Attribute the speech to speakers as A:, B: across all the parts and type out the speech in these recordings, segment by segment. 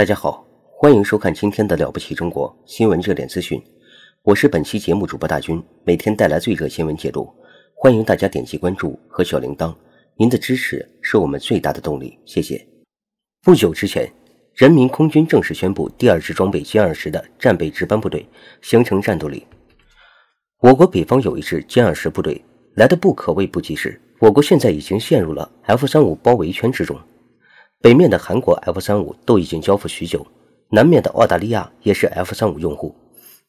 A: 大家好，欢迎收看今天的《了不起中国》新闻热点资讯。我是本期节目主播大军，每天带来最热新闻解读。欢迎大家点击关注和小铃铛，您的支持是我们最大的动力。谢谢。不久之前，人民空军正式宣布第二支装备歼二十的战备值班部队形成战斗力。我国北方有一支歼二十部队来的不可谓不及时。我国现在已经陷入了 F 三五包围圈之中。北面的韩国 F 三五都已经交付许久，南面的澳大利亚也是 F 三五用户，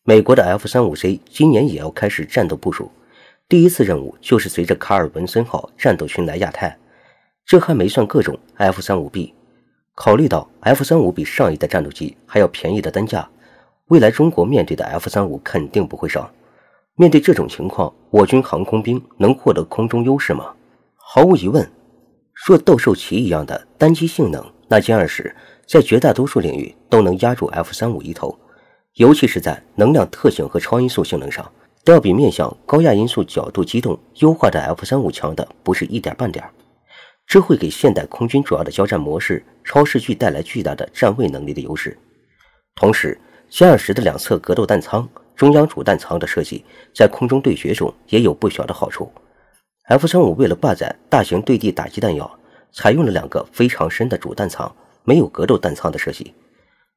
A: 美国的 F 三五 C 今年也要开始战斗部署，第一次任务就是随着卡尔文森号战斗群来亚太，这还没算各种 F 三五 B。考虑到 F 三五比上一代战斗机还要便宜的单价，未来中国面对的 F 三五肯定不会少。面对这种情况，我军航空兵能获得空中优势吗？毫无疑问。若斗兽棋一样的单机性能，那歼二十在绝大多数领域都能压住 F 三五一头，尤其是在能量特性和超音速性能上，都要比面向高亚音速角度机动优化的 F 三五强的不是一点半点这会给现代空军主要的交战模式——超视距带来巨大的站位能力的优势。同时，歼二十的两侧格斗弹仓、中央主弹仓的设计，在空中对决中也有不小的好处。F 三五为了挂载大型对地打击弹药，采用了两个非常深的主弹仓，没有格斗弹仓的设计。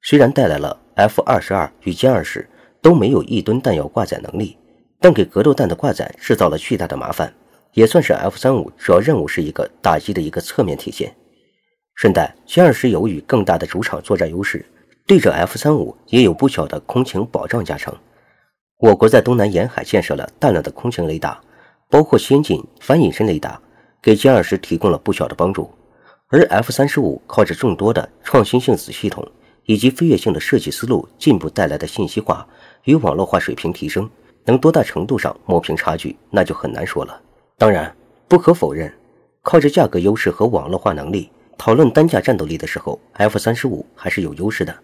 A: 虽然带来了 F 二十二与歼二十都没有一吨弹药挂载能力，但给格斗弹的挂载制造了巨大的麻烦，也算是 F 三五主要任务是一个打击的一个侧面体现。顺带，歼二十由于更大的主场作战优势，对着 F 三五也有不小的空情保障加成。我国在东南沿海建设了大量的空情雷达。包括先进反隐身雷达，给歼二十提供了不小的帮助。而 F 三十五靠着众多的创新性子系统以及飞跃性的设计思路进步带来的信息化与网络化水平提升，能多大程度上抹平差距，那就很难说了。当然，不可否认，靠着价格优势和网络化能力，讨论单价战斗力的时候，F 三十五还是有优势的。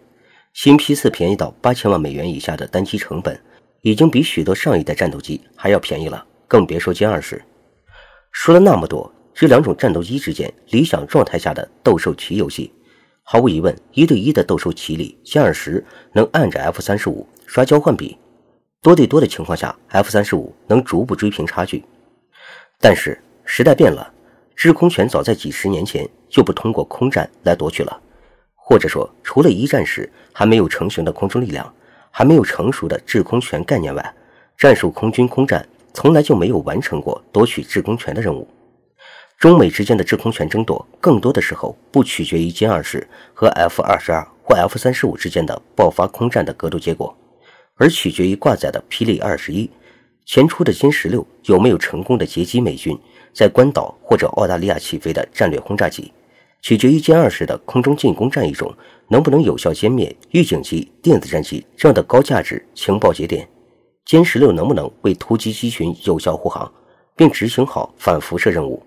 A: 新批次便宜到八千万美元以下的单机成本，已经比许多上一代战斗机还要便宜了。更别说歼二十，说了那么多，这两种战斗机之间理想状态下的斗兽棋游戏，毫无疑问，一对一的斗兽棋里，歼二十能按着 F 三十五刷交换比；多对多的情况下，F 三十五能逐步追平差距。但是时代变了，制空权早在几十年前就不通过空战来夺取了，或者说，除了一战时还没有成型的空中力量，还没有成熟的制空权概念外，战术空军空战。从来就没有完成过夺取制空权的任务。中美之间的制空权争夺，更多的时候不取决于歼二十和 F 二十二或 F 三十五之间的爆发空战的格斗结果，而取决于挂载的霹雳二十一前出的歼十六有没有成功的截击美军在关岛或者澳大利亚起飞的战略轰炸机，取决于歼二十的空中进攻战役中能不能有效歼灭预警机、电子战机这样的高价值情报节点。歼十六能不能为突击机群有效护航，并执行好反辐射任务？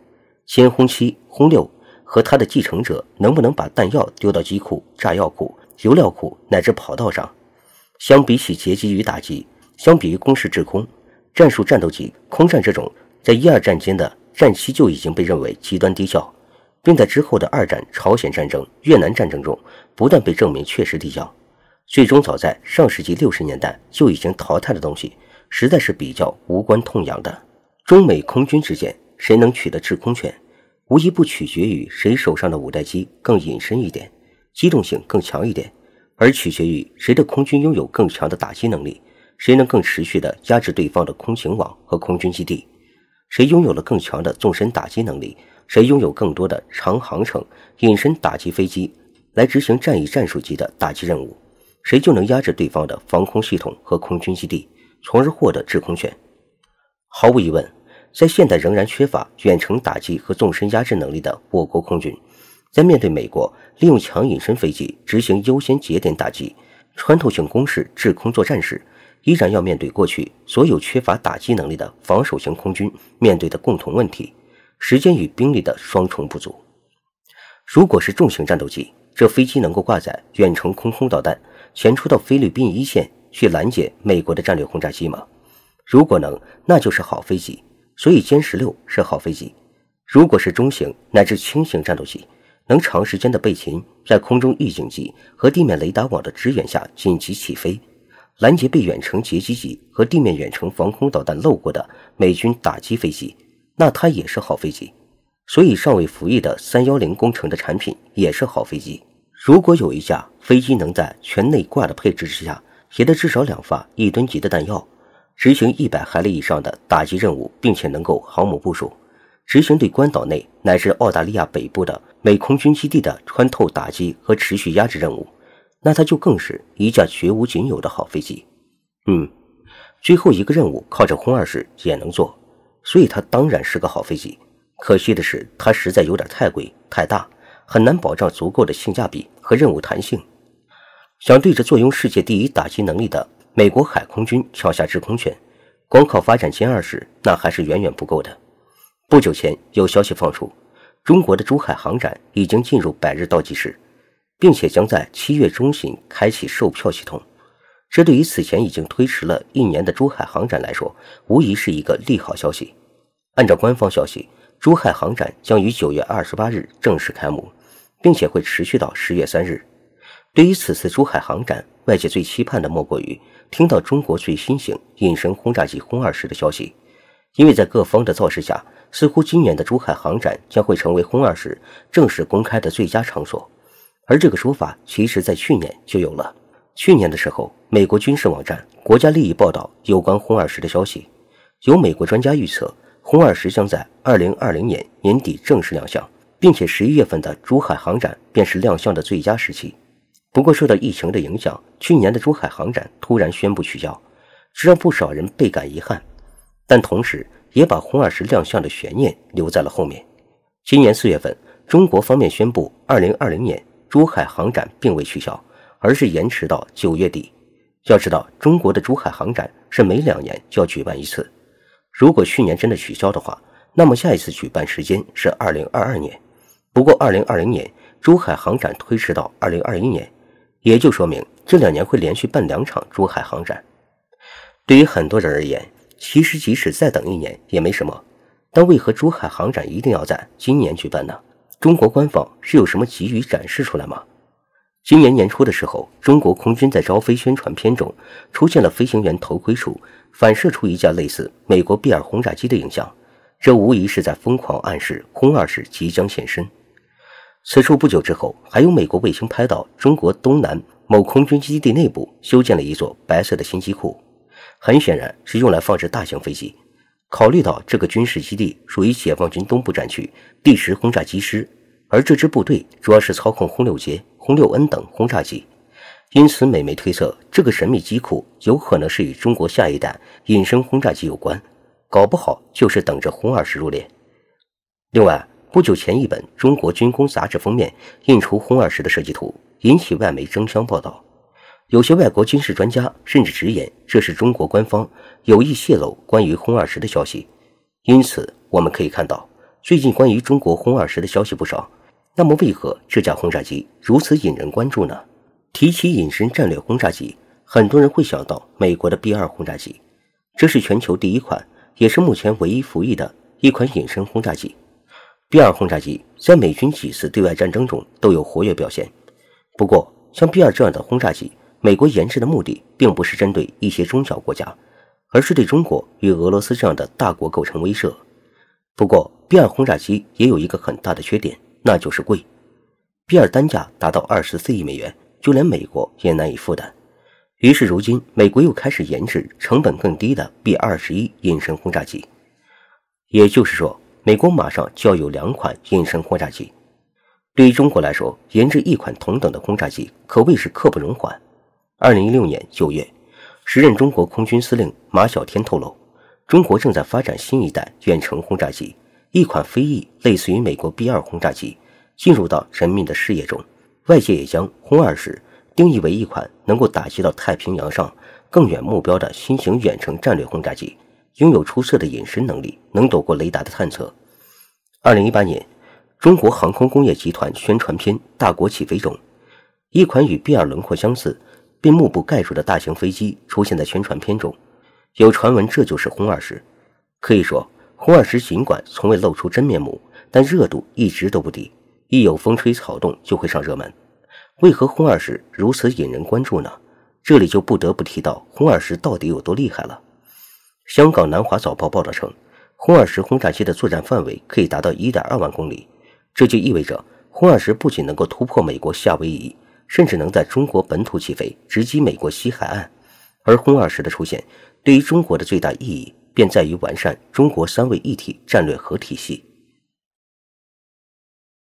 A: 歼轰七、轰六和它的继承者能不能把弹药丢到机库、炸药库、油料库乃至跑道上？相比起截击与打击，相比于攻势制空，战术战斗机空战这种在一二战间的战期就已经被认为极端低效，并在之后的二战、朝鲜战争、越南战争中不断被证明确实低效。最终，早在上世纪六十年代就已经淘汰的东西，实在是比较无关痛痒的。中美空军之间，谁能取得制空权，无一不取决于谁手上的五代机更隐身一点，机动性更强一点，而取决于谁的空军拥有更强的打击能力，谁能更持续的压制对方的空情网和空军基地，谁拥有了更强的纵深打击能力，谁拥有更多的长航程隐身打击飞机来执行战役战术级的打击任务。谁就能压制对方的防空系统和空军基地，从而获得制空权。毫无疑问，在现代仍然缺乏远程打击和纵深压制能力的我国空军，在面对美国利用强隐身飞机执行优先节点打击、穿透性攻势制空作战时，依然要面对过去所有缺乏打击能力的防守型空军面对的共同问题：时间与兵力的双重不足。如果是重型战斗机，这飞机能够挂载远程空空导弹。前出到菲律宾一线去拦截美国的战略轰炸机吗？如果能，那就是好飞机。所以歼十六是好飞机。如果是中型乃至轻型战斗机，能长时间的备勤，在空中预警机和地面雷达网的支援下紧急起飞，拦截被远程截击机和地面远程防空导弹漏过的美军打击飞机，那它也是好飞机。所以尚未服役的三幺零工程的产品也是好飞机。如果有一架飞机能在全内挂的配置之下携带至少两发一吨级的弹药，执行一百海里以上的打击任务，并且能够航母部署，执行对关岛内乃至澳大利亚北部的美空军基地的穿透打击和持续压制任务，那它就更是一架绝无仅有的好飞机。嗯，最后一个任务靠着轰二式也能做，所以它当然是个好飞机。可惜的是，它实在有点太贵太大。很难保障足够的性价比和任务弹性。想对着坐拥世界第一打击能力的美国海空军敲下制空权，光靠发展歼二十那还是远远不够的。不久前有消息放出，中国的珠海航展已经进入百日倒计时，并且将在七月中旬开启售票系统。这对于此前已经推迟了一年的珠海航展来说，无疑是一个利好消息。按照官方消息，珠海航展将于九月二十八日正式开幕。并且会持续到十月三日。对于此次珠海航展，外界最期盼的莫过于听到中国最新型隐身轰炸机轰二十的消息，因为在各方的造势下，似乎今年的珠海航展将会成为轰二十正式公开的最佳场所。而这个说法其实，在去年就有了。去年的时候，美国军事网站《国家利益》报道有关轰二十的消息，有美国专家预测，轰二十将在二零二零年年底正式亮相。并且十一月份的珠海航展便是亮相的最佳时期。不过受到疫情的影响，去年的珠海航展突然宣布取消，这让不少人倍感遗憾。但同时也把红二十亮相的悬念留在了后面。今年四月份，中国方面宣布，二零二零年珠海航展并未取消，而是延迟到九月底。要知道，中国的珠海航展是每两年就要举办一次。如果去年真的取消的话，那么下一次举办时间是二零二二年。不过，二零二零年珠海航展推迟到二零二一年，也就说明这两年会连续办两场珠海航展。对于很多人而言，其实即使再等一年也没什么。但为何珠海航展一定要在今年举办呢？中国官方是有什么急于展示出来吗？今年年初的时候，中国空军在招飞宣传片中出现了飞行员头盔处反射出一架类似美国 B-2 轰炸机的影像，这无疑是在疯狂暗示空二师即将现身。此处不久之后，还有美国卫星拍到中国东南某空军基地内部修建了一座白色的新机库，很显然是用来放置大型飞机。考虑到这个军事基地属于解放军东部战区第十轰炸机师，而这支部队主要是操控轰六 J、轰六 N 等轰炸机，因此美媒推测这个神秘机库有可能是与中国下一代隐身轰炸机有关，搞不好就是等着轰二十入列。另外，不久前，一本中国军工杂志封面印出轰二十的设计图，引起外媒争相报道。有些外国军事专家甚至直言，这是中国官方有意泄露关于轰二十的消息。因此，我们可以看到，最近关于中国轰二十的消息不少。那么，为何这架轰炸机如此引人关注呢？提起隐身战略轰炸机，很多人会想到美国的 B 二轰炸机，这是全球第一款，也是目前唯一服役的一款隐身轰炸机。B 二轰炸机在美军几次对外战争中都有活跃表现，不过像 B 二这样的轰炸机，美国研制的目的并不是针对一些中小国家，而是对中国与俄罗斯这样的大国构成威慑。不过 B 二轰炸机也有一个很大的缺点，那就是贵。B 二单价达到二十四亿美元，就连美国也难以负担。于是如今美国又开始研制成本更低的 B 二十一隐身轰炸机，也就是说。美国马上就要有两款隐身轰炸机，对于中国来说，研制一款同等的轰炸机可谓是刻不容缓。二零一六年九月，时任中国空军司令马晓天透露，中国正在发展新一代远程轰炸机，一款飞翼类似于美国 B 二轰炸机，进入到人民的视野中。外界也将轰二十定义为一款能够打击到太平洋上更远目标的新型远程战略轰炸机。拥有出色的隐身能力，能躲过雷达的探测。二零一八年，中国航空工业集团宣传片《大国起飞》中，一款与 B 二轮廓相似并幕布盖住的大型飞机出现在宣传片中。有传闻这就是轰二十。可以说，轰二十尽管从未露出真面目，但热度一直都不低，一有风吹草动就会上热门。为何轰二十如此引人关注呢？这里就不得不提到轰二十到底有多厉害了。香港南华早报报道称，轰二十轰炸机的作战范围可以达到一点二万公里，这就意味着轰二十不仅能够突破美国夏威夷，甚至能在中国本土起飞，直击美国西海岸。而轰二十的出现，对于中国的最大意义，便在于完善中国三位一体战略核体系。